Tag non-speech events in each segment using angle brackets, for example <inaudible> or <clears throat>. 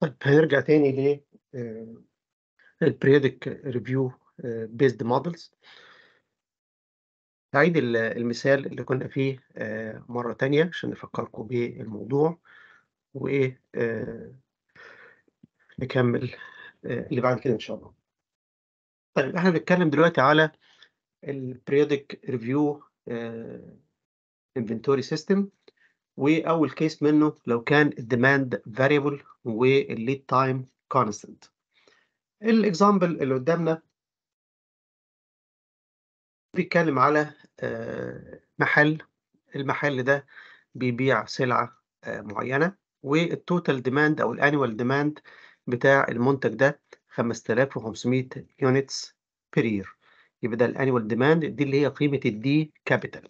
طيب هنرجع تاني ل البريدك ريفيو بيزد مودلز هعيد المثال اللي كنا فيه آه، مرة تانية عشان نفكركم بالموضوع آه، نكمل آه، اللي بعد كده إن شاء الله. طيب احنا بنتكلم دلوقتي على periodic ريفيو انفنتوري سيستم واول كيس منه لو كان الديماند فاريبل والليد تايم كونستنت الاكزامبل اللي قدامنا بيتكلم على آه، محل المحل ده بيبيع سلعة آه، معينة والتوتال ديماند أو الانيوال ديماند بتاع المنتج ده 5500 يونتس بير يبقى ده الانيوال ديماند دي اللي هي قيمة الدي كابيتال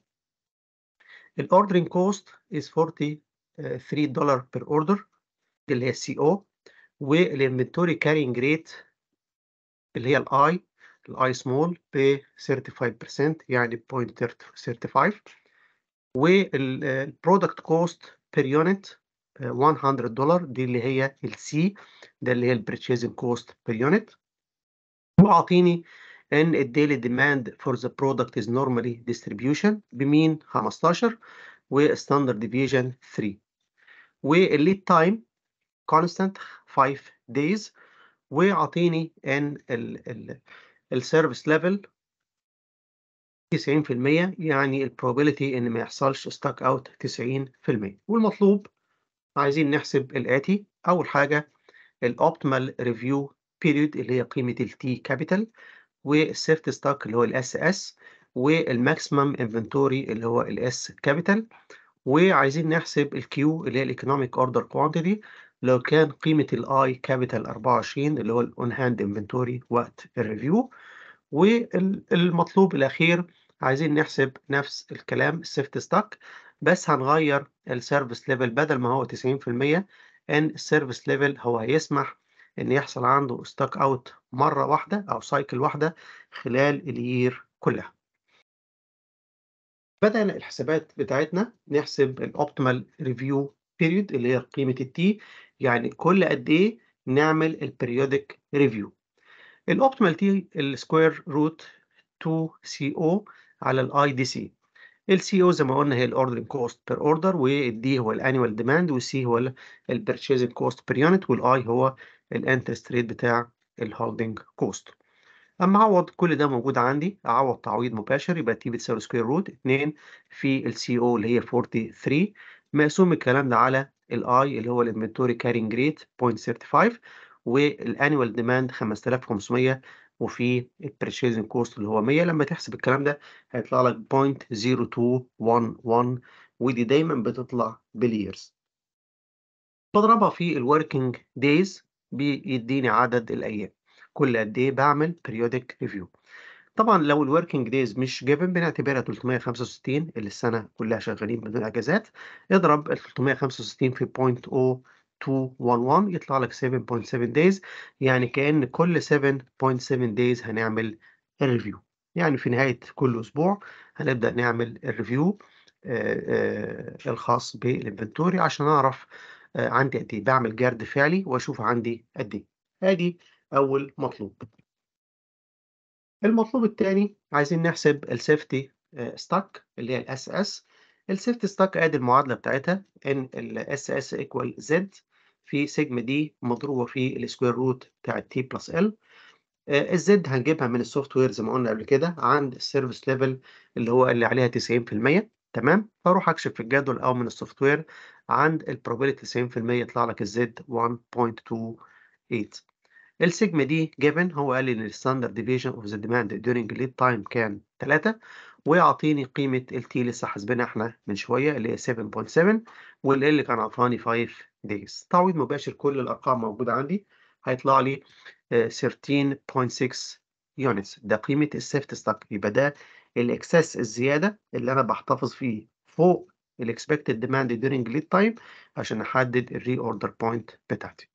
الاوردرنج كوست از 43 دولار بير اوردر اللي هي السي او والانفنتوري كارينج ريت اللي هي الاي الاي سمول ب 35% يعني 0.35 والبرودكت كوست بير يونت 100 دولار دي اللي هي السي ده اللي هي البرتشيزنج كوست بير يونت واعطيني ان الديلي ديماند فور ذا برودكت از نورمالي ديستريبيوشن بمين 15 وستاندرد ديفيجن 3 والليد تايم كونستانت 5 دايز وعطيني ان السيرفيس ليفل 90% يعني البروبابيلتي ان ما يحصلش ستاك اوت 90% والمطلوب عايزين نحسب الاتي اول حاجه الاوبتيمال ريفيو بيريود اللي هي قيمه التي كابيتال والسيفت ستاك اللي هو الاس اس والماكسيمم انفنتوري اللي هو الاس كابيتال وعايزين نحسب الكيو اللي هي الايكونوميك اوردر كوانتيتي لو كان قيمة الاي كابيتال 24 اللي هو الاون هاند انفنتوري وقت الريفيو والمطلوب الاخير عايزين نحسب نفس الكلام السيفت ستاك بس هنغير السيرفيس ليفل بدل ما هو 90% ان السيرفيس ليفل هو هيسمح ان يحصل عنده ستاك اوت مره واحده او سايكل واحده خلال الير كلها بدأنا الحسابات بتاعتنا نحسب الاوبتيمال ريفيو بيريود اللي هي قيمه التي يعني كل قد ايه نعمل البريودك ريفيو الاوبتيمال تي السكوير روت 2 سي او على الاي دي سي السي او زي ما قلنا هي الاوردرنج كوست بير اوردر والدي هو الانيوال ديماند والسي هو البرتشيزنج كوست بير يونت والاي هو الانترست ريت بتاع الهولدنج كوست اما اعوض كل ده موجود عندي اعوض تعويض مباشر يبقى تي بتساوي سكوير روت 2 في السي او اللي هي 43 مقسوم الكلام ده على الاي اللي هو الانفنتوري كارينج ريت 0.35 والانيوال ديماند 5500 وفي البرشيزنج كوست اللي هو 100 لما تحسب الكلام ده هيطلع لك 0.0211 ودي دايما بتطلع باليرز بضربها في الوركينج دايز بيديني عدد الايام كل قد ايه بعمل بيريودك ريفيو طبعا لو الوركينج دايز مش جيفن بنعتبرها 365 اللي السنه كلها شغالين بدون اجازات اضرب ال 365 في 0.0211 يطلع لك 7.7 دايز يعني كان كل 7.7 دايز هنعمل الريفيو يعني في نهايه كل اسبوع هنبدا نعمل الريفيو آه، آه، الخاص بالانفنتوري عشان اعرف آه، عندي قد ايه بعمل جرد فعلي واشوف عندي قد ايه ادي اول مطلوب المطلوب الثاني عايزين نحسب السيفتي ستاك آه، اللي هي الاس اس السيفتي ستاك ادي المعادله بتاعتها ان الاس اس ايكوال زد في سيجما دي مضروبه في السكوير روت بتاعت تي بلس ال آه، الزد هنجيبها من السوفت وير زي ما قلنا قبل كده عند السيرفيس ليفل اللي هو اللي عليها 90% تمام فاروح اكشف في الجدول او من السوفت وير عند البروبابيلتي 90% يطلع لك الزد 1.28 السيجما دي جيفن هو قال لي ان الستاندرد ديفيجن اوف ذا ديماند ديورنج ليد تايم كان 3 ويعطيني قيمه التي لسه حاسبينها احنا من شويه اللي هي 7.7 والال كان عطاني 5 دايز تعويض مباشر كل الارقام موجوده عندي هيطلع لي 13.6 آه، يونتس ده قيمه السيفت ستاك يبقى ده الاكسس الزياده اللي انا بحتفظ فيه فوق الاكسبكتد ديماند ديورنج ليد تايم عشان احدد الري اوردر بوينت بتاعتي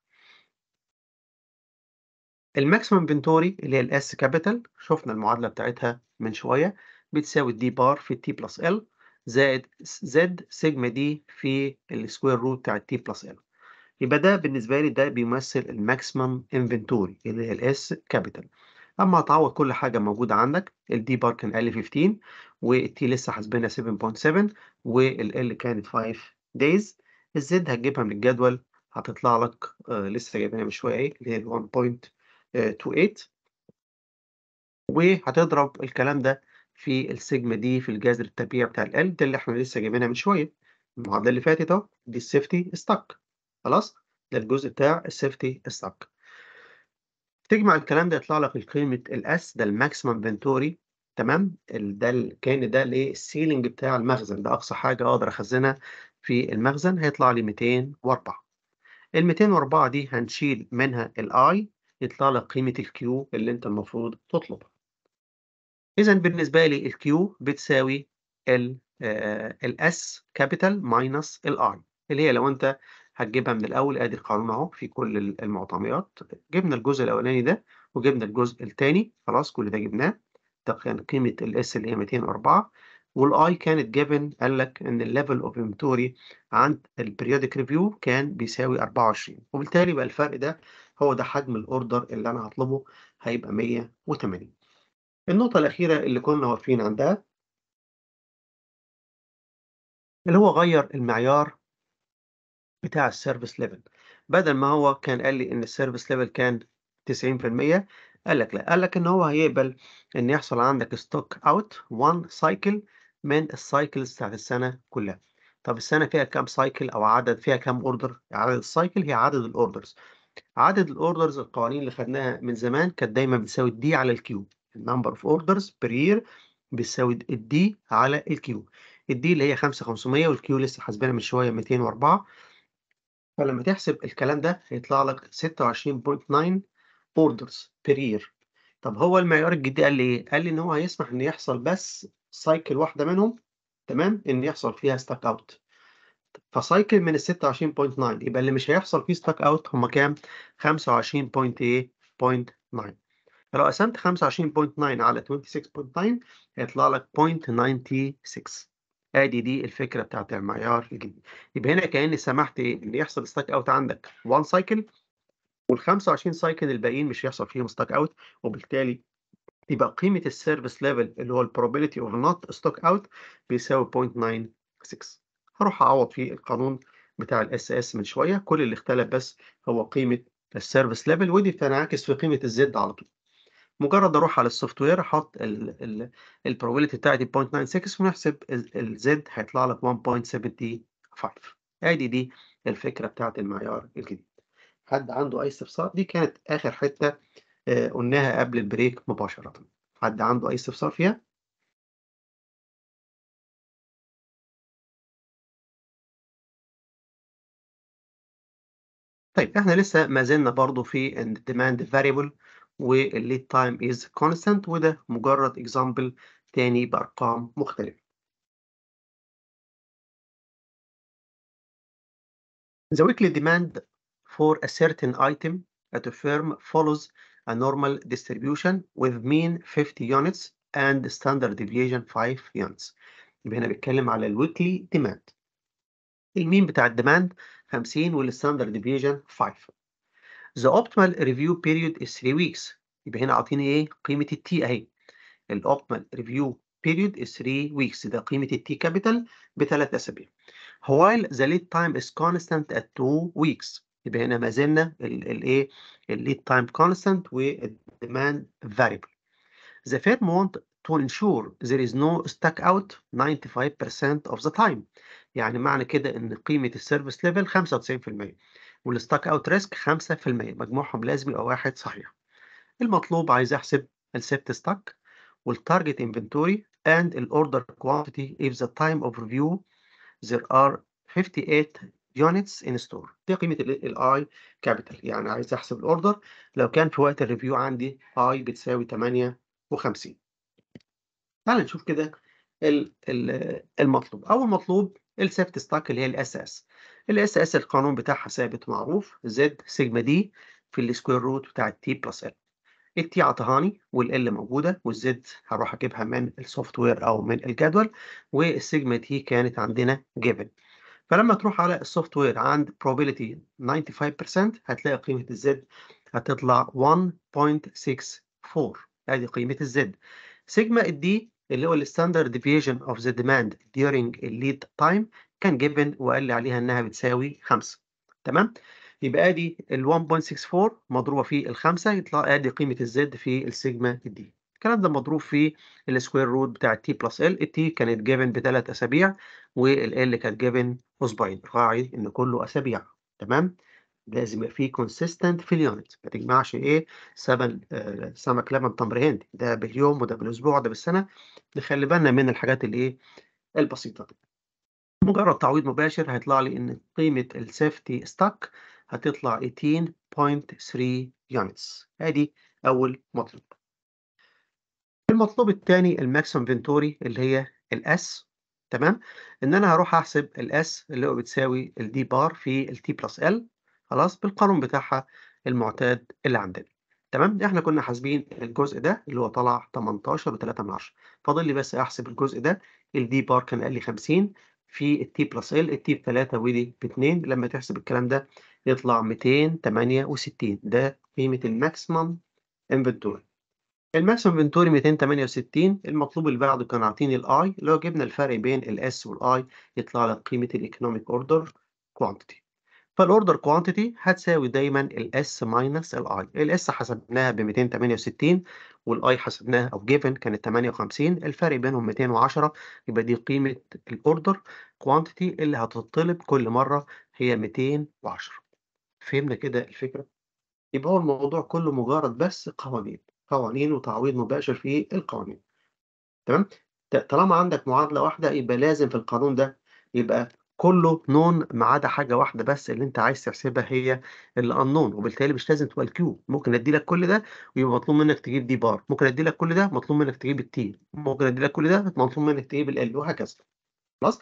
الماكسيمم انفنتوري اللي هي الاس كابيتال شفنا المعادله بتاعتها من شويه بتساوي الدي بار في تي بلس ال زائد زد سيجما دي في السكوير روت بتاع تي بلس ال يبقى ده بالنسبه لي ده بيمثل الماكسيمم انفنتوري اللي هي الاس كابيتال اما هتعوض كل حاجه موجوده عندك الدي بار كان ال 15 والتي لسه حاسبينها 7.7 والال كانت 5 دايز الزد هتجيبها من الجدول هتطلع لك آه، لسه جايبينها من شويه ايه اللي هي 1.28 وهتضرب الكلام ده في السيجما دي في الجذر التربيعي بتاع ال ده اللي احنا لسه جايبينها من شويه المعادله اللي فاتت اهو دي السيفتي ستاك خلاص ده الجزء بتاع السيفتي ستاك تجمع الكلام ده يطلع لك قيمه الاس ده الماكسيمم فنتوري تمام ده كان ده الايه السيلينج بتاع المخزن ده اقصى حاجه اقدر اخزنها في المخزن هيطلع لي 204 ال 204 دي هنشيل منها الاي يطلع لك قيمه الكيو اللي انت المفروض تطلبها اذا بالنسبه لي الكيو بتساوي ال الاس كابيتال ماينس الاي اللي هي لو انت هتجيبها من الأول أدي القانون أهو في كل المعطيات جبنا الجزء الأولاني ده وجبنا الجزء الثاني خلاص كل ده جبناه ده كان قيمة الاس اللي هي 204 والاي كانت جيفن قال لك ان الليفل اوف انفنتوري عند البريودك ريفيو كان بيساوي 24 وبالتالي بقى الفرق ده هو ده حجم الاوردر اللي انا هطلبه هيبقى 180 النقطة الأخيرة اللي كنا واقفين عندها اللي هو غير المعيار بتاع السيرفيس ليفل بدل ما هو كان قال لي ان السيرفيس ليفل كان 90% قال لك لا قال لك ان هو هيقبل ان يحصل عندك ستوك اوت 1 سايكل من السايكلز بتاعت السنه كلها طب السنه فيها كام سايكل او عدد فيها كام اوردر عدد السايكل هي عدد الاوردرز عدد الاوردرز القوانين اللي خدناها من زمان كانت دايما بتساوي الدي على الكيو النمبر اوف اوردرز بير يير بتساوي الدي على الكيو الدي اللي هي 5500 والكيو لسه حاسبينها من شويه 204 فلما تحسب الكلام ده هيطلع لك 26.9 orders بير يير طب هو المعيار الجديد قال لي ايه؟ قال لي ان هو هيسمح ان يحصل بس سايكل واحده منهم تمام ان يحصل فيها ستاك اوت فسايكل من ال 26.9 يبقى اللي مش هيحصل فيه ستاك اوت هم كام؟ 25.8.9 فلو قسمت 25.9 على 26.9 هيطلع لك 0.96 ادي دي الفكره بتاعت المعيار الجديد يبقى هنا كاني سمحت إيه؟ ان يحصل ستاك اوت عندك 1 سايكل وال 25 سايكل الباقيين مش هيحصل فيهم ستاك اوت وبالتالي يبقى قيمه السيرفيس ليفل اللي هو البروبابيلتي اوف نوت ستوك اوت بيساوي 0.96 هروح اعوض في القانون بتاع الاس اس من شويه كل اللي اختلف بس هو قيمه السيرفيس ليفل ودي بتنعكس في قيمه الزد على طول مجرد اروح على السوفت وير احط البروبابيلتي بتاعتي 0.96 ونحسب الزد هيطلع لك 1.75 ادي دي الفكره بتاعت المعيار الجديد حد عنده اي استفسار دي كانت اخر حته آه، قلناها قبل البريك مباشره حد عنده اي استفسار فيها طيب احنا لسه ما زلنا برضه في الديماند فاريبل والليد تايم از كونستانت وده مجرد اكزامبل تاني بارقام مختلفه The weekly demand for a certain item at a firm follows a normal distribution with mean 50 units and standard deviation 5 units. يبقى هنا بيتكلم على weekly demand. المين بتاع الديماند 50 والستاندرد ديفيجن 5. The optimal review period is 3 weeks يبقى هنا عاطيني ايه قيمة التي اهي optimal review period is 3 weeks ده قيمة التي كابيتال بثلاث أسابيع while the lead time is constant at 2 weeks يبقى هنا ما زلنا الايه lead time constant demand variable the firm want to ensure there is no stuck out 95% of the time يعني معنى كده ان قيمة السيرفيس ليفل 95% والستاك اوت ريسك 5% مجموعهم لازم يبقى واحد صحيح المطلوب عايز احسب السيفت ستاك والتارجت انفنتوري and الاوردر quantity if the time of review there are 58 units in store دي قيمة الاي I capital يعني عايز احسب الاوردر لو كان في وقت الريفيو عندي I بتساوي 58 تعال نشوف كده المطلوب اول مطلوب السيفت ستاك اللي هي الاساس الاساس القانون بتاعها ثابت معروف زد سيجما دي في السكوير روت بتاع تي بلس ال التي عطهاني والال موجوده والزد هروح اجيبها من السوفت وير او من الجدول والسيجما تي كانت عندنا جيفن فلما تروح على السوفت وير عند probability 95% هتلاقي قيمه الزد هتطلع 1.64 ادي قيمه الزد سيجما الدي اللي هو الستاندرد ديفيجن اوف ذا ديماند during الليد تايم كان جيفن وقال لي عليها انها بتساوي 5 تمام يبقى ادي ال 1.64 مضروبه في الخمسه يطلع ادي قيمه الزد في السيجما دي الكلام ده مضروب في السكوير روت بتاع تي بلس ال التي كانت جيفن بثلاث اسابيع والال كانت جيفن اسبوعين راعي ان كله اسابيع تمام لازم يبقى في كونسيستنت في اليونت ما تجمعش ايه سمك آه، سمك لبن تمر هند ده باليوم وده بالاسبوع وده بالسنه نخلي بالنا من الحاجات الايه البسيطه دي مجرد تعويض مباشر هيطلع لي ان قيمة السيفتي ستاك هتطلع 18.3 يونتس ادي اول مطلب المطلوب الثاني الماكسيم فينتوري اللي هي الاس تمام ان انا هروح احسب الاس اللي هو بتساوي الدي بار في التي بلس ال خلاص بالقانون بتاعها المعتاد اللي عندنا تمام احنا كنا حاسبين الجزء ده اللي هو طلع 18 من فاضل لي بس احسب الجزء ده الدي بار كان قال لي 50 في التي بلس ال التي ب 3 ودي ب 2 لما تحسب الكلام ده يطلع 268 ده قيمة الماكسيمم انفنتوري الماكسيمم انفنتوري 268 المطلوب اللي بعده كان عاطيني الاي لو جبنا الفرق بين الاس والاي يطلع لك قيمة الايكونوميك اوردر كوانتيتي فالاوردر كوانتيتي هتساوي دايما الاس ماينس الاي الاس حسبناها ب 268 والاي حسبناها او جيفن كانت 58 الفرق بينهم 210 يبقى دي قيمه الاوردر كوانتيتي اللي هتطلب كل مره هي 210 فهمنا كده الفكره يبقى هو الموضوع كله مجرد بس قوانين قوانين وتعويض مباشر في القوانين تمام طالما عندك معادله واحده يبقى لازم في القانون ده يبقى كله نون ما عدا حاجه واحده بس اللي انت عايز تحسبها هي الانون وبالتالي مش لازم تبقى الكيو ممكن ادي لك كل ده ويبقى مطلوب منك تجيب دي بار ممكن ادي لك كل ده مطلوب منك تجيب التي ممكن ادي لك كل ده مطلوب منك تجيب ال وهكذا خلاص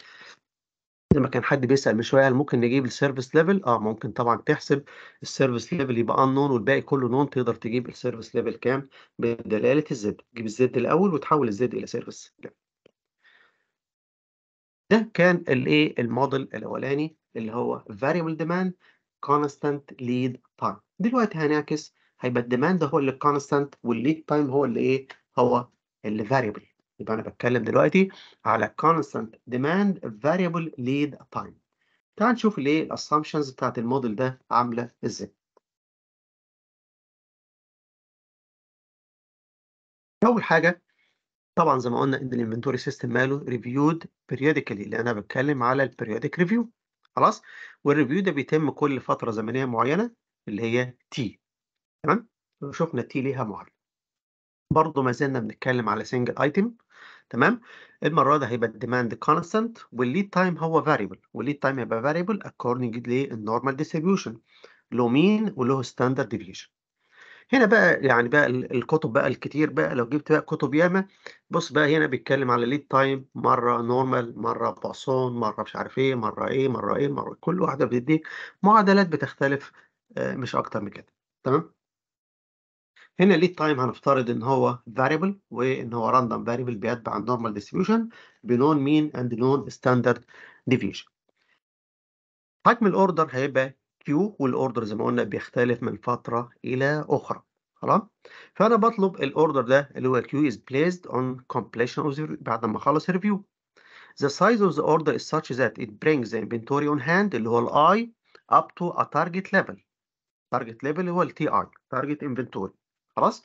لما كان حد بيسأل من شويه هل ممكن نجيب السيرفيس ليفل اه ممكن طبعا تحسب السيرفيس ليفل يبقى ان نون والباقي كله نون تقدر تجيب السيرفيس ليفل كام بدلاله الزد تجيب الزد الاول وتحول الزد الى سيرفيس ليفل ده كان الايه الموديل الاولاني اللي هو variable demand constant lead time دلوقتي هنعكس هيبقى الديماند هو اللي constant والليد تايم هو اللي ايه هو اللي variable يبقى انا بتكلم دلوقتي على constant demand variable lead time تعال نشوف الايه الاسامبشنز بتاعت الموديل ده عامله ازاي اول حاجه طبعا زي ما قلنا ان الانفنتوري سيستم ماله ريفيود بيريوديكالي لان انا بتكلم على البيريوديك ريفيو خلاص والريفيو ده بيتم كل فتره زمنيه معينه اللي هي تي تمام شفنا تي ليها معادله برضه ما زلنا بنتكلم على سنجل ايتم تمام المره ده هيبقى الديماند كونستانت والليد تايم هو فاريبل والليد تايم هيبقى فاريبل اكوردنج للنورمال ديستريبيوشن له مين وله ستاندرد ديفيشن هنا بقى يعني بقى الكتب بقى الكتير بقى لو جبت بقى كتب ياما بص بقى هنا بيتكلم على ليد تايم مره نورمال مره باسون مره مش عارف ايه مره ايه مره ايه مره إيه، كل واحده بتديك معادلات بتختلف آه، مش اكتر من كده تمام هنا ليد تايم هنفترض ان هو فاريبل وان هو راندوم فاريبل بيتبع النورمال ديستريبيوشن بنون مين اند نون ستاندرد ديفيجن حجم الاوردر هيبقى كيو والاوردر زي ما قلنا بيختلف من فتره الى اخرى خلاص فانا بطلب الاوردر ده اللي هو كيو is placed on completion of the بعد ما اخلص ريفيو the size of the order is such that it brings the inventory on hand اللي هو الاي up to a target level target level هو التي اي target inventory خلاص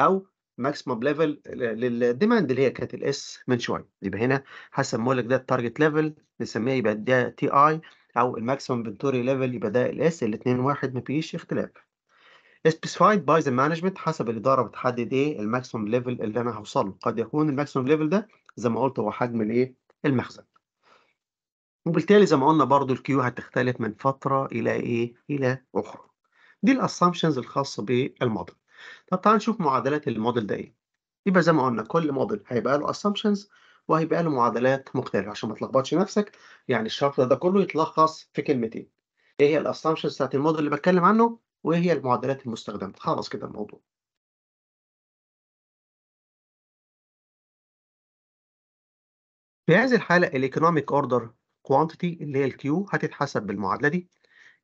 او ماكسيمم ليفل للديماند اللي هي كانت الاس من شويه يبقى هنا هسميه لك ده التارجت ليفل نسميه يبقى ده تي اي أو الماكسيمم انفنتوري ليفل يبقى ده الاس الاثنين واحد مفيش اختلاف. specified by the management حسب الإدارة بتحدد إيه الماكسيمم ليفل اللي أنا هوصل له، قد يكون الماكسيمم ليفل ده زي ما قلت هو حجم الإيه؟ المخزن. وبالتالي زي ما قلنا برضو الكيو هتختلف من فترة إلى إيه؟ إلى أخرى. دي الأسامبشنز الخاصة بالموديل. طب تعال نشوف معادلات الموديل ده إيه. يبقى زي ما قلنا كل موديل هيبقى له أسامبشنز وهيبقى له معادلات مختلفه عشان ما تلخبطش نفسك يعني الشرح ده كله يتلخص في كلمتين ايه هي الاسامبشنز بتاعت الموديل اللي بتكلم عنه وايه هي المعادلات المستخدمه خلاص كده الموضوع في هذه الحالة الايكونوميك اوردر كوانتيتي اللي هي الكيو هتتحسب بالمعادلة دي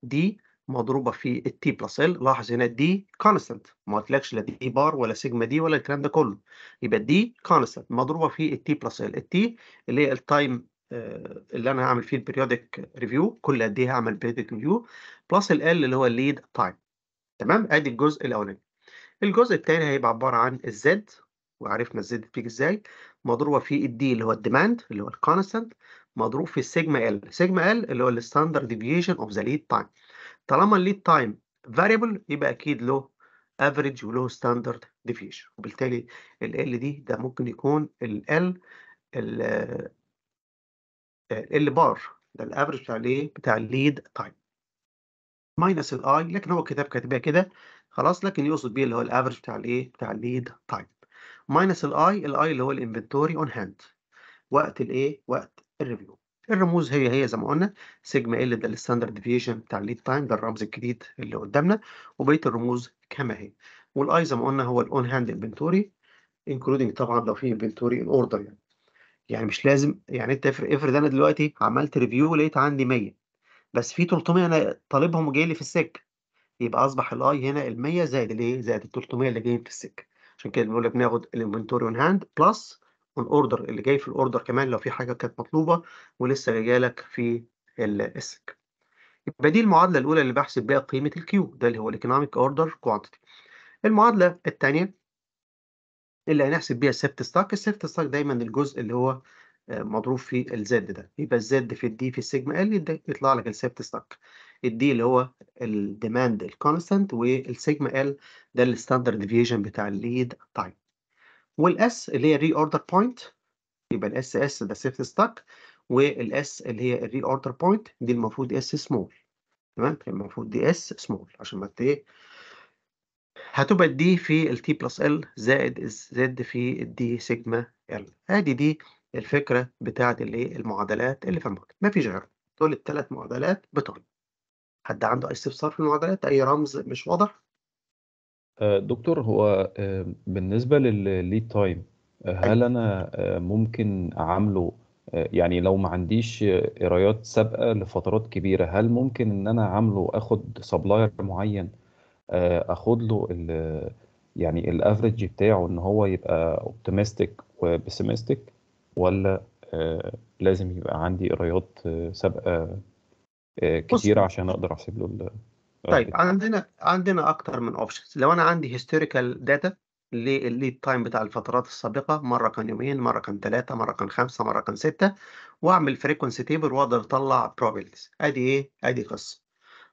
دي مضروبه في التي بلس ال لاحظ هنا الدي كونستنت ما قلتلكش لا دي بار ولا سيجما دي ولا الكلام ده كله يبقى الدي كونستنت مضروبه في التي بلس ال التي اللي هي التايم آه، اللي انا هعمل فيه البريودك ريفيو كل قد ايه هعمل بريودك ريفيو بلس ال اللي هو الليد تايم تمام ادي الجزء الاولاني الجزء الثاني هيبقى عباره عن الزد وعرفنا الزد بتيجي ازاي مضروبه في الدي اللي هو الديماند اللي هو الكونستنت مضروب في السيجما ال سيجما ال اللي هو الستاندرد ديفيشن اوف ذا ليد تايم طالما الليد تايم فاريبل يبقى اكيد له افريج وله ستاندرد ديفيشن وبالتالي ال ال دي ده ممكن يكون ال L ال آه، ال بار ده الافريج بتاع الايه بتاع الليد تايم ماينس الاي لكن هو الكتاب كاتبها كده خلاص لكن يقصد بيه اللي هو الافريج بتاع الايه بتاع الليد تايم ماينس الاي الاي اللي هو الانفنتوري اون هاند وقت الايه وقت الريفيو الرموز هي هي زي ما قلنا سيجما ال ده الستاندرد ديفيشن بتاع الليد تايم ده الرمز الجديد اللي قدامنا وبقيه الرموز كما هي والاي زي ما قلنا هو الاون هاند انفنتوري انكلودنج طبعا لو في انفنتوري ان اوردر يعني يعني مش لازم يعني انت افرض انا دلوقتي عملت ريفيو لقيت عندي 100 بس في 300 انا طالبهم جاي لي في السكه يبقى اصبح الاي هنا ال 100 زائد الايه زائد ال 300 إيه؟ اللي جايين في السكه عشان كده بنقول لك بناخد الانفنتوري اون هاند بلس والاوردر اللي جاي في الاوردر كمان لو في حاجه كانت مطلوبه ولسه جايه لك في السك يبقى دي المعادله الاولى اللي بحسب بيها قيمه الكيو ده اللي هو الايكونوميك اوردر كوانتيتي المعادله الثانيه اللي هنحسب بيها السيفت ستاك السيفت ستاك دايما الجزء اللي هو آه، مضروب في الزد ده يبقى الزد في الدي في السيجما ال يطلع لك السيفت ستاك الدي اللي هو الديماند الكونستانت والسيجما ال ده الستاندرد ديفيجن بتاع الليد تايم والاس اللي هي الري اوردر بوينت يبقى الاس اس ده سيفت ستاك والاس اللي هي الري اوردر بوينت دي المفروض اس سمول تمام المفروض دي اس سمول عشان ما ايه هتبقى الدي في التي بلس ال زائد زد في الدي سيجما ال ادي دي الفكره بتاعت الايه المعادلات اللي في المكتب مفيش غيرها دول الثلاث معادلات بتوعنا. حد عنده اي استفسار في المعادلات اي رمز مش واضح آه، دكتور هو آه، بالنسبة للليد تايم آه، هل أنا ممكن أعامله يعني لو ما عنديش قرايات سابقة لفترات كبيرة هل ممكن إن أنا أعامله أخد سبلاير معين أخد له الـ يعني الأفريج بتاعه إن هو يبقى أوبتيمستيك وبيسيمستيك ولا لازم يبقى عندي قرايات سابقة كتيرة عشان أقدر أحسب له طيب،, طيب عندنا عندنا اكتر من اوبشنز لو انا عندي هيستوريكال داتا للليد تايم بتاع الفترات السابقه مره كان يومين مره كان ثلاثه مره كان خمسه مره كان سته واعمل فريكونسي تيبل واقدر اطلع بروبابيلتيز ادي ايه ادي قصه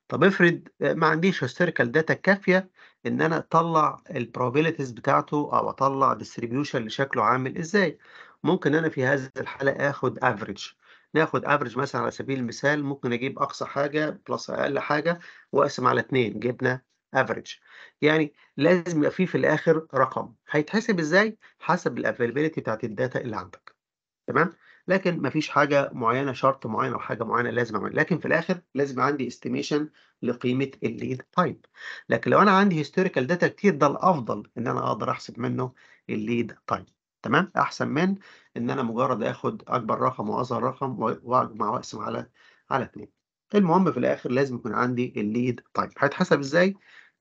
طب افرض آه، ما عنديش هيستوريكال داتا كافيه ان انا اطلع البروبابيلتيز بتاعته او اطلع ديستريبيوشن اللي شكله عامل ازاي ممكن انا في هذه الحاله اخد افريج ناخد افريج مثلا على سبيل المثال ممكن اجيب اقصى حاجه بلس اقل حاجه واقسم على اثنين جبنا افريج يعني لازم يبقى فيه في الاخر رقم هيتحسب ازاي حسب الافيلابيلتي بتاعت الداتا اللي عندك تمام لكن مفيش حاجه معينه شرط معين او حاجه معينه لازم اعملها لكن في الاخر لازم عندي استيميشن لقيمه الليد تايم لكن لو انا عندي هيستوريكال داتا كتير ده الافضل ان انا اقدر احسب منه الليد تايم تمام احسن من ان انا مجرد اخد اكبر رقم واصغر رقم واجمع واقسم على على 2 المهم في الاخر لازم يكون عندي الليد تايب هيتحسب ازاي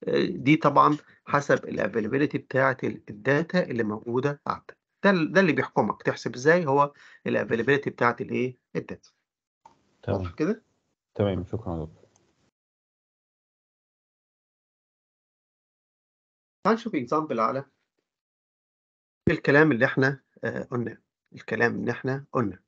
آه، دي طبعا حسب الافيلابيلتي بتاعه الداتا اللي موجوده عندك ده ده اللي بيحكمك تحسب ازاي هو الافيلابيلتي بتاعه الايه الداتا تمام كده تمام شكرا يا دكتور تعال نشوف اكزامبل على آه، الكلام اللي احنا قلنا قلناه الكلام اللي احنا قلناه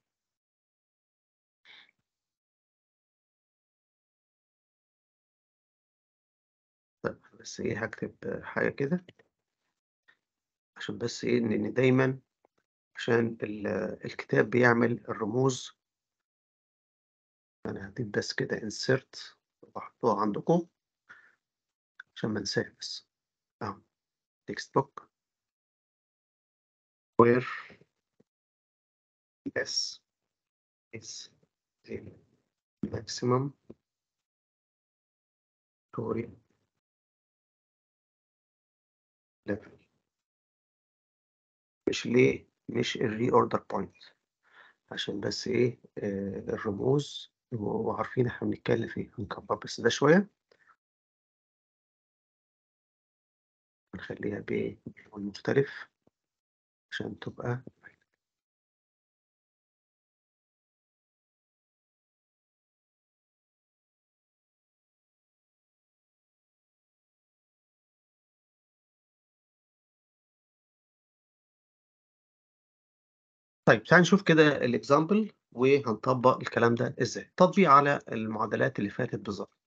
طيب بس ايه هكتب حاجة كده عشان بس ايه ان دايما عشان الكتاب بيعمل الرموز انا هديت بس كده insert واحطوها عندكم عشان ما انساها بس اهو تكست بوك where s is the maximum story level مش ليه مش الري اوردر بوينت عشان بس ايه آه الرموز وعارفين احنا بنتكلم في هنكبر بس ده شويه نخليها هنخليها مختلف عشان تبقى طيب تعال نشوف كده الاكزامبل وهنطبق الكلام ده ازاي تطبيق على المعادلات اللي فاتت بالظبط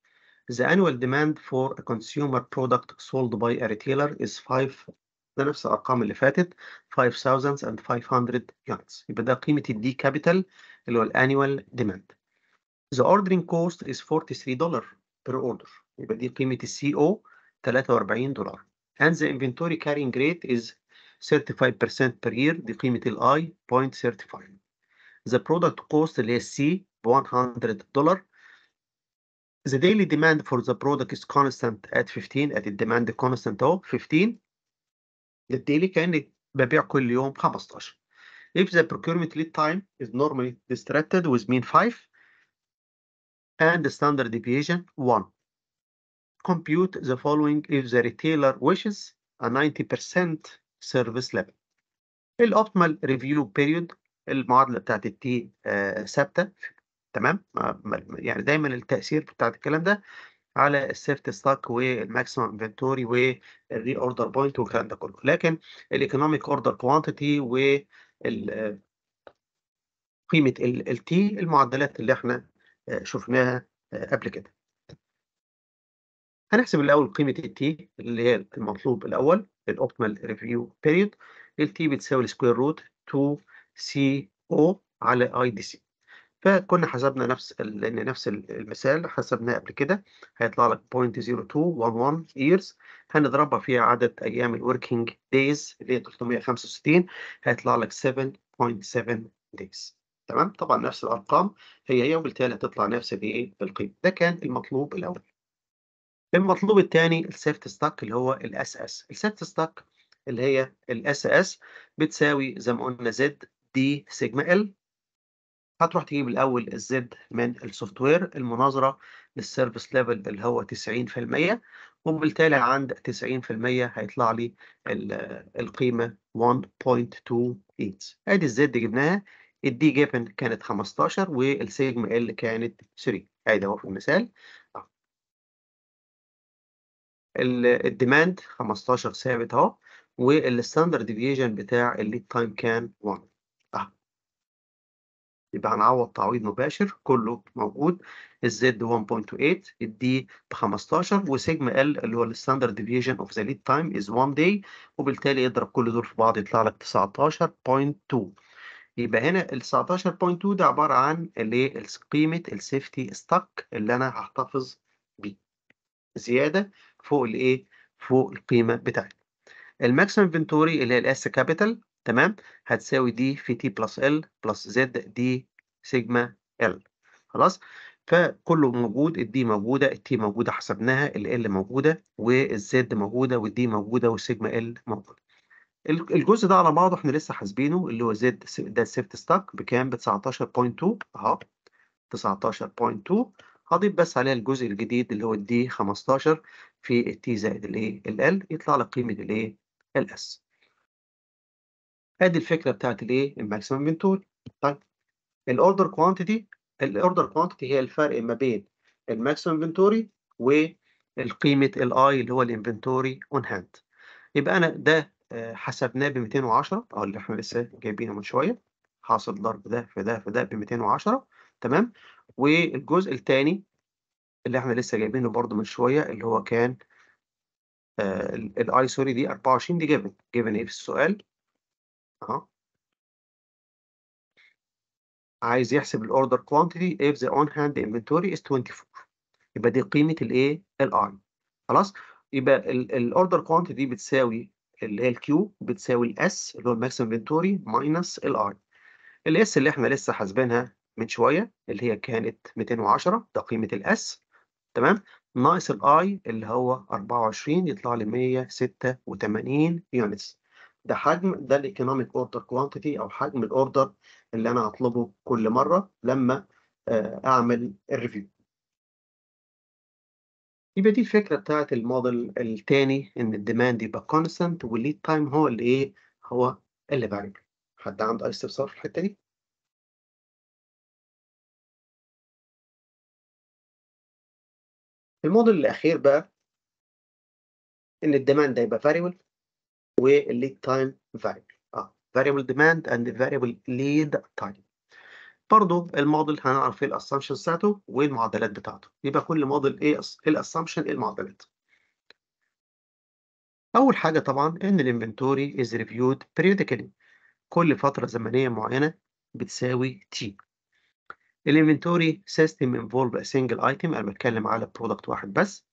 The annual demand for a consumer product sold by a retailer is 5 ده نفس الأرقام اللي فاتت 5500 units يبقى ده قيمة الدي كابيتال اللي هو الانيوال ديماند The ordering cost is 43 دولار per order يبقى دي قيمة السي او 43 دولار and the inventory carrying rate is 35% per year دي قيمة الاي 0.35 The product cost اللي هي السي 100 دولار The daily demand for the product is constant at 15 at the demand constant of 15 الديلي كان ببيع كل يوم 15 if the procurement lead time is normally distracted with mean 5 and the standard deviation 1 compute the following if the retailer wishes a 90% service level optimal ريفيو بيريود المعادله بتاعت التي ثابته تمام يعني دايما التاثير بتاعت الكلام ده على السيفت ستاك والماكسيمم انفنتوري والري اوردر بوينت والكلام ده كله لكن الايكونوميك اوردر كوانتيتي و قيمه تي المعدلات اللي احنا آه، شفناها آه، قبل كده هنحسب الاول قيمه التي اللي هي المطلوب الاول الاوبتيمال ريفيو بيريود التي بتساوي سكوير روت 2 سي او على اي دي سي فكنا حسبنا نفس لان نفس المثال حسبناه قبل كده هيطلع لك 0.0211 years هنضربها في عدد ايام الوركينج دايز اللي هي 365 هيطلع لك 7.7 دايز تمام طبعا نفس الارقام هي هي وبالتالي هتطلع نفس الايه بالقيمه ده كان المطلوب الاول المطلوب الثاني السيفت ستاك اللي هو الاس اس السيفت ستاك اللي هي الاس اس بتساوي زي ما قلنا زد دي سيجما ال هتروح تجيب الأول الزد من السوفت وير المناظرة للسيرفيس ليفل اللي هو 90% وبالتالي عند 90% هيطلع لي القيمة 1.28 ادي الزد جبناها الدي جيفن كانت 15 والسيجما ال كانت 3 ادي اهو في المثال الديماند 15 ثابت اهو والستاندرد ديفيجن بتاع الليد تايم كان 1 يبقى هنعوض تعويض مباشر كله موجود الزد 1.8 الدي ب 15 وسيجما ال اللي هو الستاندرد ديفيجن اوف ذا ليد تايم از 1 داي وبالتالي اضرب كل دول في بعض يطلع لك 19.2 يبقى هنا ال 19.2 ده عباره عن اللي قيمه السيفتي ستاك اللي انا هحتفظ بيه زياده فوق الايه؟ فوق القيمه بتاعتي الماكسيمم انفنتوري اللي هي الاس كابيتال تمام هتساوي دي في تي بلس ال بلس زد دي سيجما ال خلاص فكله موجود الدي موجودة التي موجودة حسبناها ال موجودة والزد موجودة والدي موجودة والسيجما ال موجودة الجزء ده على بعضه احنا لسه حاسبينه اللي هو زد ده سيفت ستاك بكام ب 19.2 اهو 19.2 هضيف بس عليها الجزء الجديد اللي هو الدي 15 في التي زائد الايه ال يطلع لك قيمه الايه الاس ادي الفكره بتاعت الايه الماكسيمم تول طيب الاوردر كوانتيتي الاوردر كوانتيتي هي الفرق ما بين الماكسيمم انفنتوري والقيمه الاي اللي هو الانفنتوري اون هاند يبقى انا ده آه، حسبناه ب 210 او اللي احنا لسه جايبينه من شويه حاصل ضرب ده في ده في ده ب 210 تمام والجزء الثاني اللي احنا لسه جايبينه برده من شويه اللي هو كان آه، الاي سوري دي 24 دي جيفن جيفن ايه في السؤال اهو عايز يحسب الاوردر كوانتيتي اف ذا اون هاند انفنتوري از 24 يبقى دي قيمه الايه الاي خلاص يبقى الاوردر كوانتيتي بتساوي اللي هي الكيو بتساوي الاس اللي هو الماكسيم انفنتوري ماينس الاي الاس اللي احنا لسه حاسبينها من شويه اللي هي كانت 210 ده قيمه الاس تمام ناقص الاي اللي هو 24 يطلع لي 186 يونتس ده حجم ده الايكونوميك اوردر كوانتيتي او حجم الاوردر اللي انا هطلبه كل مره لما آه، اعمل الريفيو يبقى دي الفكره بتاعت الموديل الثاني ان الديماند يبقى كونستنت والليد تايم هو اللي ايه هو اللي فاريبل حد عنده اي استفسار في الحته دي الموديل الاخير بقى ان الديماند ده يبقى فاريبل والليد تايم فاريبل اه فاريبل ديماند اند فاريبل ليد تايم برضه الموديل هنعرف ايه الاسامبشنز بتاعته والمعادلات بتاعته يبقى كل موديل ايه, إيه الاسامبشن ايه المعادلات اول حاجه طبعا ان الانفنتوري از ريفيود periodically كل فتره زمنيه معينه بتساوي تي الانفنتوري سيستم انفولف سنجل ايتم انا بتكلم على برودكت واحد بس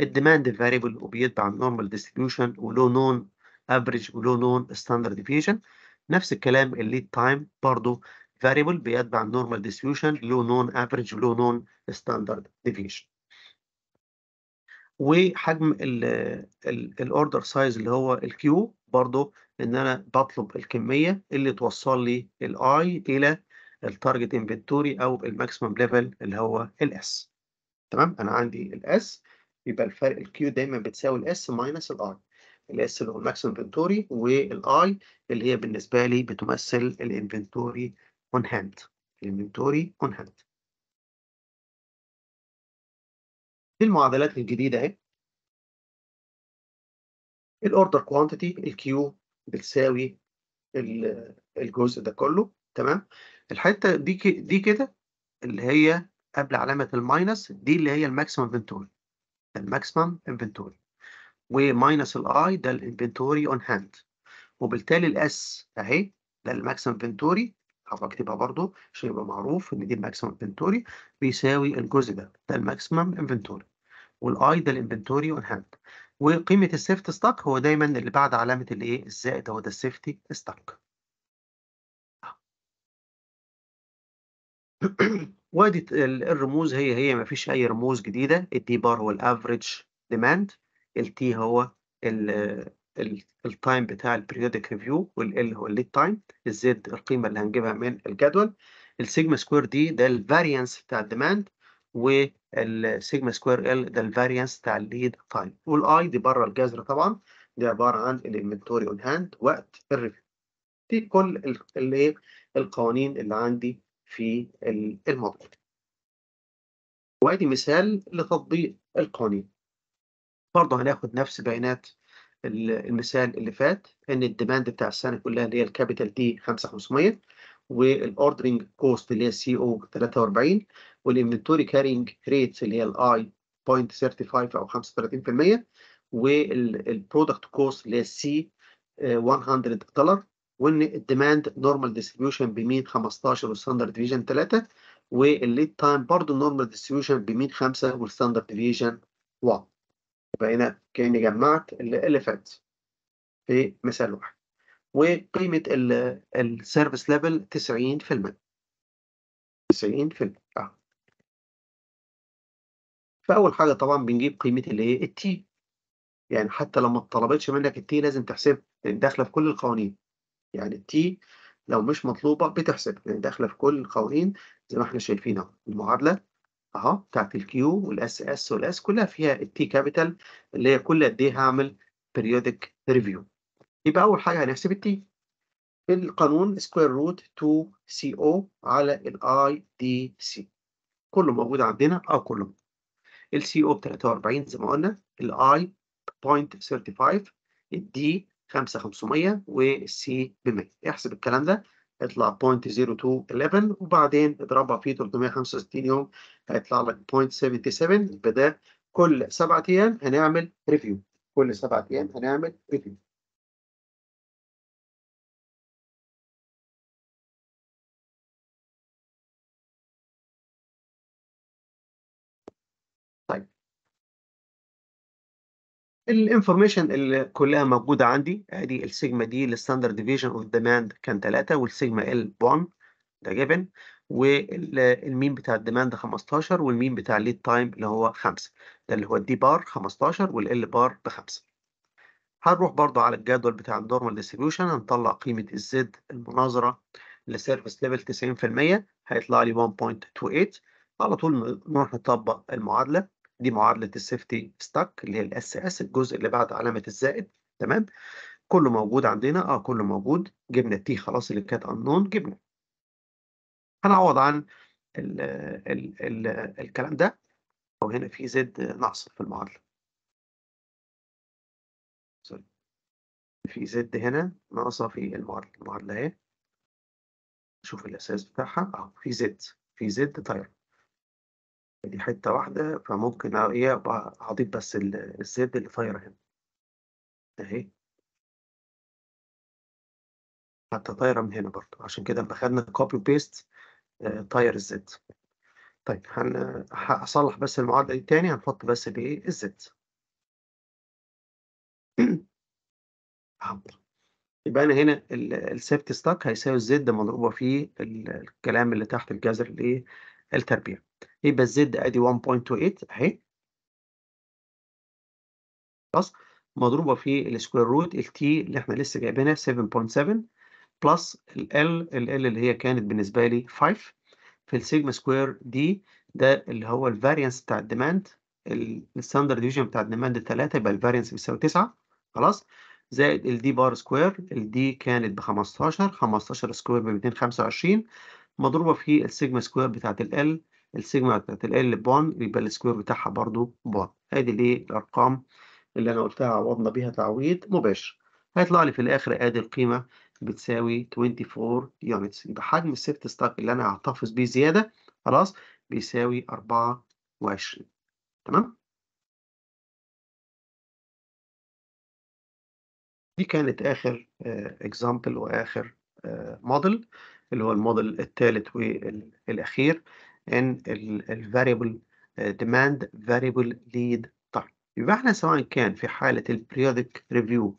الديماند فاريبل وبيتبع النورمال ديستريبيوشن ولو نون افريج ولو نون ستاندرد ديفيشن نفس الكلام الليد تايم برضو فاريبل بيتبع النورمال ديستريبيوشن لو نون افريج ولو نون ستاندرد ديفيشن وحجم الاوردر سايز اللي هو الكيو برضو ان انا بطلب الكميه اللي توصل لي الاي الى التارجت انفنتوري او الماكسيمم ليفل اللي هو الاس تمام انا عندي الاس يبقى الفرق الكيو دايما بتساوي الاس ماينس الاي الاس اللي هو الماكسيم انفنتوري والاي اللي هي بالنسبه لي بتمثل الانفنتوري اون هاند الانفنتوري اون هاند دي المعادلات الجديده اهي الاوردر كوانتيتي الكيو بتساوي الجزء ده كله تمام الحته دي دي كده اللي هي قبل علامه الماينس دي اللي هي الماكسيمم انفنتوري الماكسيمم انفنتوري وماينس الاي ده الانفنتوري اون هاند وبالتالي الاس اهي ده الماكسيمم انفنتوري هبقى اكتبها برضو عشان يبقى معروف ان دي الماكسيمم انفنتوري بيساوي الجزء ده ده الماكسيمم انفنتوري والاي ده الانفنتوري اون هاند وقيمه السيفت ستاك هو دايما اللي بعد علامه الايه الزائد هو ده السيفتي ستاك <clears throat> وادي الرموز هي هي مفيش اي رموز جديده الدي بار هو الافريج ديماند T هو ال التايم بتاع البريودك ريفيو والال هو الليد تايم الزد القيمه اللي هنجيبها من الجدول السيجما سكوير دي ده الفاريانس بتاع الديماند والسيجما سكوير ال ده الفاريانس بتاع الليد تايم والاي دي بره الجذر طبعا دي عباره عن الانفنتوري اون هاند وقت الريفيو دي كل اللي إيه، القوانين اللي عندي في الموضوع وادي مثال لتطبيق القوانين برضه هناخد نفس بيانات المثال اللي فات ان الديماند بتاع السنه كلها اللي هي الكابيتال دي 5500 والاوردرنج كوست اللي هي سي او 43 والانفنتوري كارينج ريتس اللي هي الاي 0.35 او 35% والبرودكت كوست اللي هي السي 100 دولار وان الديماند نورمال ديستريبيوشن ب 115 والستاندرد ديفيجن 3 والليد تايم برضه نورمال ديستريبيوشن ب 105 والستاندرد ديفيجن 1 يبقى هنا كأني جمعت الإليفنت في مثال واحد وقيمة السيرفيس ليفل 90% 90% اه فأول حاجة طبعا بنجيب قيمة هي التي يعني حتى لو ما اتطلبتش منك التي لازم تحسبها لأن داخلة في كل القوانين يعني التي لو مش مطلوبة بتحسب لأن داخلة في كل القوانين زي ما احنا شايفين اهو المعادلة اهو بتاعت الكيو والاس اس والاس كلها فيها التي كابيتال اللي هي كل قد ايه هعمل بيريودك ريفيو يبقى اول حاجه هنحسب التي في القانون سكوير روت 2 سي او على الاي دي سي كله موجود عندنا اه كله السي او ب 43 زي ما قلنا الاي 0.35 الدي 5500 والسي ب 100 احسب الكلام ده اطلع 0.0211 وبعدين اضربها في 365 يوم هيطلع لك 0.77 يبقى ده كل سبعة أيام هنعمل ريفيو كل سبعة أيام هنعمل ريفيو الانفورميشن اللي كلها موجوده عندي ادي السيجما دي للستاندرد ديفيجن اوف ديماند كان 3 والسيجما ال 1 ده جيفن والمين بتاع الديماند 15 والمين بتاع الليد تايم اللي هو 5 ده اللي هو الدي بار 15 والال بار ب 5 هنروح برضو على الجدول بتاع النورمال ديستريبيوشن هنطلع قيمه الزد المناظره لسيرفيس ليفل 90% هيطلع لي 1.28 على طول نروح نطبق المعادله دي معادله السيفتي ستاك اللي هي الاس اس الجزء اللي بعد علامه الزائد تمام كله موجود عندنا اه كله موجود جبنا تي خلاص اللي كانت انون جبنا هنعوض عن الـ الـ الـ الكلام ده وهنا في زد ناقص في المعادله سوري في زد هنا ناقصه في المعادله المعادله اهي شوف الاساس بتاعها اه في زد في زد طيب دي حتة واحدة فممكن ايه اضيف هضيف بس الزد اللي طايرة هنا اهي حتى طايرة من هنا برضو عشان كده لما خدنا كوبي بيست آه، طاير الزد طيب هصلح بس المعادلة دي تاني هنحط بس بايه الزد <clears throat> يبقى انا هنا السيفت ستاك هيساوي الزد مضروبه في الكلام اللي تحت الجذر الايه التربيع يبقى الزد ادي 1.28 اهي خلاص مضروبه في السكوير روت التي اللي احنا لسه جايبينها 7.7 بلس ال ال اللي هي كانت بالنسبه لي 5 في السيجما سكوير دي ده اللي هو الفاريانس بتاع الديماند الستاندرد ديفيجن بتاع الديماند 3 يبقى الفاريانس بيساوي 9 خلاص زائد ال دي بار سكوير ال دي كانت ب 15 15 سكوير ب 225 مضروبه في السيجما سكوير بتاعت ال السيجما بتاعت ال بون يبقى السكوير بتاعها برضو بون ادي ليه الارقام اللي انا قلتها عوضنا بيها تعويض مباشر هيطلع لي في الاخر ادي القيمه بتساوي 24 يونتس يبقى حجم السيفت ستاك اللي انا هحتفظ بيه زياده خلاص بيساوي 24 تمام دي كانت اخر اكزامبل آه، واخر موديل آه، اللي هو الموديل الثالث والاخير ان الفاريبل ديماند فاريبل ليد تايم يبقى احنا سواء كان في حالة البريودك ريفيو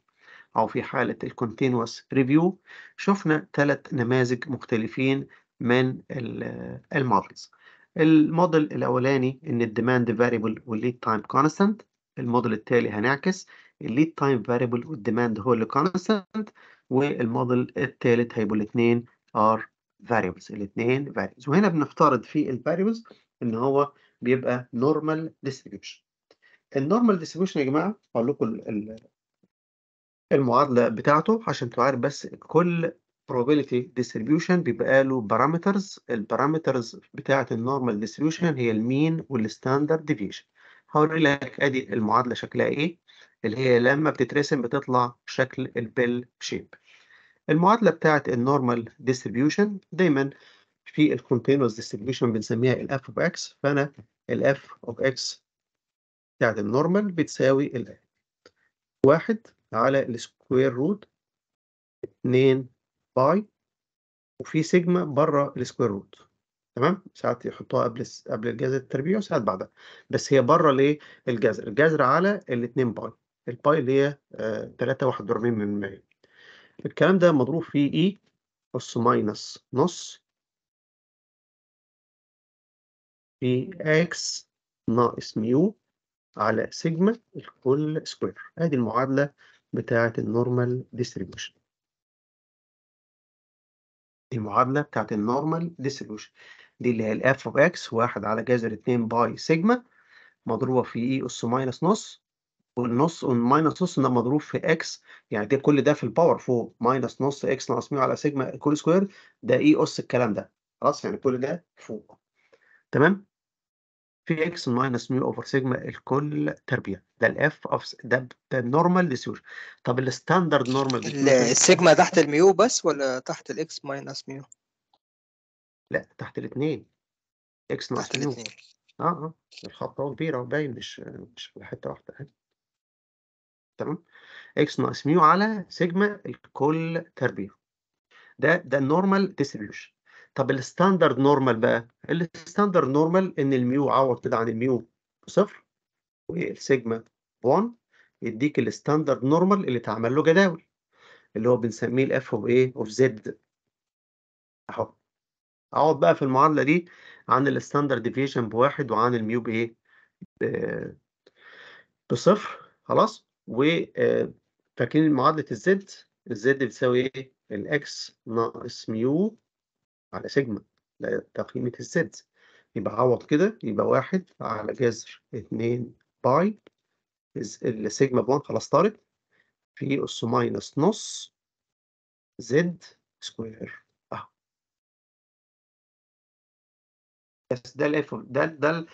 او في حالة الكونتينوس ريفيو شفنا ثلاث نماذج مختلفين من uh, المودلز الموديل الاولاني ان الديماند فاريبل والليد تايم كونستانت الموديل التالي هنعكس الليد تايم فاريبل والديماند هو اللي كونستانت والموديل التالت هيبقوا الاثنين ار variables الاثنين variables وهنا بنفترض في variables ان هو بيبقى normal distribution النورمال distribution يا جماعه هقول لكم المعادله بتاعته عشان تبقى عارف بس كل probability distribution بيبقى له parameters البارامترز بتاعه النورمال distribution هي المين والستاندرد ديفيشن هوري لك ادي المعادله شكلها ايه اللي هي لما بتترسم بتطلع شكل البيل شيب المعادله بتاعت النورمال ديستريبيوشن دايما في الكونتينوس ديستريبيوشن بنسميها الاف اوف اكس فانا الاف اوف اكس بتاعت النورمال بتساوي ال واحد على السكوير روت 2 باي وفي سيجما بره السكوير روت تمام ساعات يحطوها قبل قبل الجذر التربيعي وساعات بعدها بس هي بره ليه الجذر الجذر على ال 2 باي الباي اللي هي 3 آه، 1 من 100 الكلام ده مضروب في اي اس ماينس نص في اكس ناقص ميو على سيجما الكل سكوير ادي المعادله بتاعه النورمال ديستريبيوشن المعادله بتاعه النورمال ديستريبيوشن دي اللي هي الاف اوف اكس واحد على جذر 2 باي سيجما مضروبه في اي اس ماينس نص والنص والماينس نص ده مضروب في اكس يعني ده كل ده في الباور فوق ماينس نص اكس ناقص 100 على سيجما كل سكوير ده اي e اس الكلام ده خلاص يعني كل ده فوق تمام في اكس ماينس ميو اوفر سيجما الكل تربيع ده الاف اوف ده ده النورمال لسيور طب الستاندرد نورمال السيجما تحت الميو بس ولا تحت الاكس ماينس ميو لا تحت الاثنين اكس ناقص ميو اه اه الخطوه كبيره وباين مش مش مش حته واحده تمام اكس ناقص ميو على سيجما الكل تربيع ده ده النورمال ديستريبيوشن طب الستاندرد نورمال بقى الستاندرد نورمال ان الميو عوض كده عن الميو بصفر والسيجما 1 يديك الستاندرد نورمال اللي اتعمل له جداول اللي هو بنسميه الاف اوف ايه اوف زد اهو اقعد بقى في المعادله دي عن الستاندرد ديفيشن بواحد وعن الميو بايه بصفر خلاص وفاكرين آه، معادلة الزد الزد بتساوي ايه؟ الاكس ناقص ميو على سيجما ده قيمة الزد يبقى عوض كده يبقى واحد على جذر اتنين باي السيجما بوان خلاص طارت في اس ماينس نص زد سكوير اهو بس ده الاف ده ده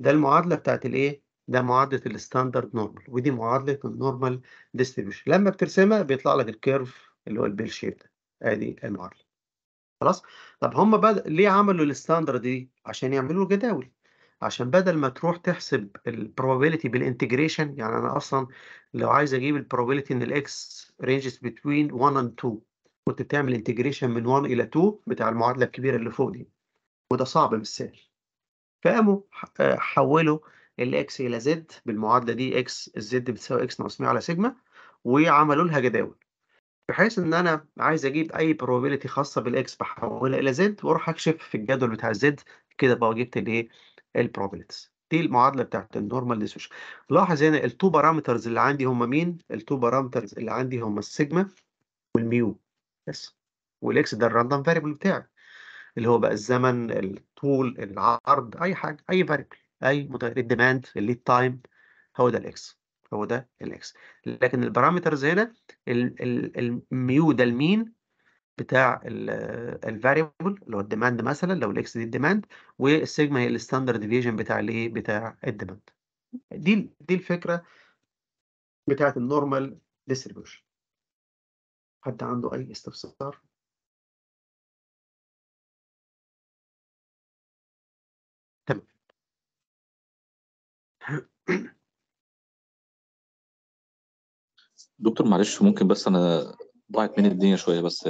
ده المعادله بتاعت الايه ده معادله الستاندرد نورمال ودي معادله النورمال ديستريبيوشن لما بترسمها بيطلع لك الكيرف اللي هو البيل شيب ده ادي المعادله خلاص طب هم بد... ليه عملوا الستاندرد دي عشان يعملوا جداول عشان بدل ما تروح تحسب البروبابيلتي بالانتجريشن يعني انا اصلا لو عايز اجيب البروبابيلتي ان الاكس رينجز بتوين 1 اند 2 كنت بتعمل انتجريشن من 1 الى 2 بتاع المعادله الكبيره اللي فوق دي وده صعب مش سهل فقاموا آه، حولوا الاكس الى زد بالمعادله دي اكس الزد بتساوي اكس ناقص 100 على سيجما وعملوا لها جداول بحيث ان انا عايز اجيب اي probability خاصه بالاكس بحولها الى زد واروح اكشف في الجدول بتاع الزد كده بقى جبت الايه البروبابيلتيز دي المعادله بتاعت النورمال ديسوشن لاحظ هنا التو بارامترز اللي عندي هم مين التو بارامترز اللي عندي هم السيجما والميو بس والاكس ده الراندوم فاريبل بتاعي اللي هو بقى الزمن الطول العرض اي حاجه اي فاريبل اي متغير الديماند الليد تايم هو ده الاكس هو ده الاكس لكن البارامترز هنا الميو ده المين بتاع الفاريبل اللي هو الديماند مثلا لو الاكس دي الديماند والسيجما هي الستاندرد ديفيجن بتاع الايه بتاع الديماند دي دي الفكره بتاعت النورمال ديستريبيوشن حد عنده اي استفسار دكتور معلش ممكن بس أنا ضاعت مني الدنيا شوية بس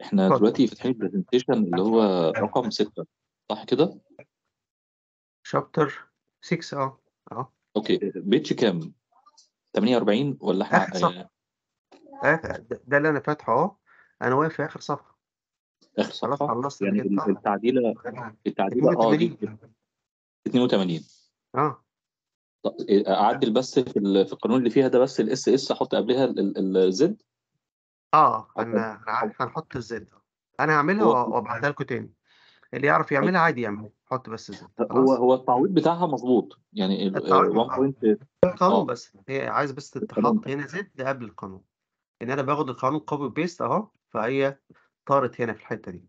إحنا دلوقتي فاتحين البرزنتيشن اللي هو آه. رقم 6 صح كده؟ شابتر 6 اه اه أوكي بيتش كام؟ 48 ولا إحنا آخر آه، صفحة ده اللي أنا فاتحه اه أنا واقف في آخر صفحة آخر صفحه خلاص خلصت يعني التعديلة التعديلة اه دي 82 اه اعدل بس في في القانون اللي فيها ده بس الاس اس احط قبلها الزد اه انا هنحط الزد انا هعملها وابعتها لكم تاني اللي يعرف يعملها عادي يعملها حط بس الزد هو هو التعويض بتاعها مظبوط يعني القانون آه. بس هي عايز بس تتحط هنا زد قبل القانون ان انا باخد القانون كوبي بيست اهو فهي طارت هنا في الحته دي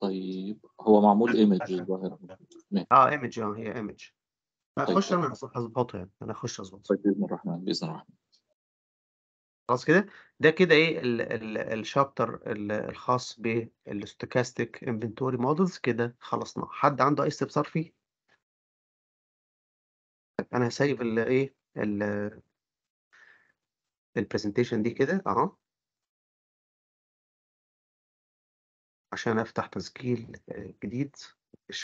طيب هو معمول ايمج اه ايمج اه هي ايمج هخش طيب. انا هظبطه يعني انا هخش اظبطه طيب، باذن الرحمن باذن الرحمن خلاص كده ده كده ايه الشابتر الخاص بالستوكاستيك انفنتوري مودلز كده خلصنا حد عنده اي استفسار فيه انا سايب الايه البرزنتيشن دي كده اهو عشان افتح تسجيل جديد